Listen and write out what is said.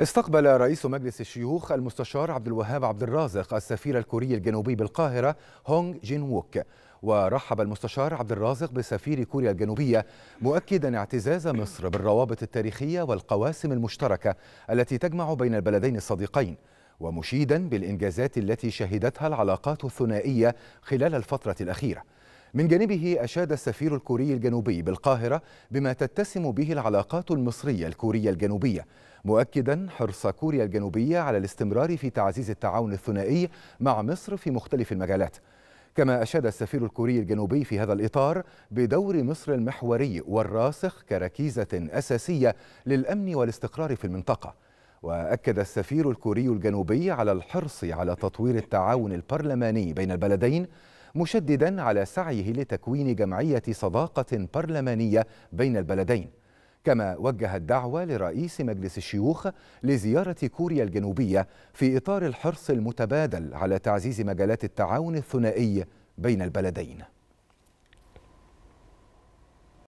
استقبل رئيس مجلس الشيوخ المستشار عبد الوهاب عبد الرازق السفير الكوري الجنوبي بالقاهرة هونغ جين ووك ورحب المستشار عبد الرازق بسفير كوريا الجنوبية مؤكدا اعتزاز مصر بالروابط التاريخية والقواسم المشتركة التي تجمع بين البلدين الصديقين ومشيدا بالإنجازات التي شهدتها العلاقات الثنائية خلال الفترة الأخيرة من جانبه أشاد السفير الكوري الجنوبي بالقاهرة بما تتسم به العلاقات المصرية الكورية الجنوبية مؤكدا حرص كوريا الجنوبية على الاستمرار في تعزيز التعاون الثنائي مع مصر في مختلف المجالات كما أشاد السفير الكوري الجنوبي في هذا الإطار بدور مصر المحوري والراسخ كركيزة أساسية للأمن والاستقرار في المنطقة وأكد السفير الكوري الجنوبي على الحرص على تطوير التعاون البرلماني بين البلدين مشددا على سعيه لتكوين جمعية صداقة برلمانية بين البلدين كما وجه الدعوة لرئيس مجلس الشيوخ لزيارة كوريا الجنوبية في إطار الحرص المتبادل على تعزيز مجالات التعاون الثنائي بين البلدين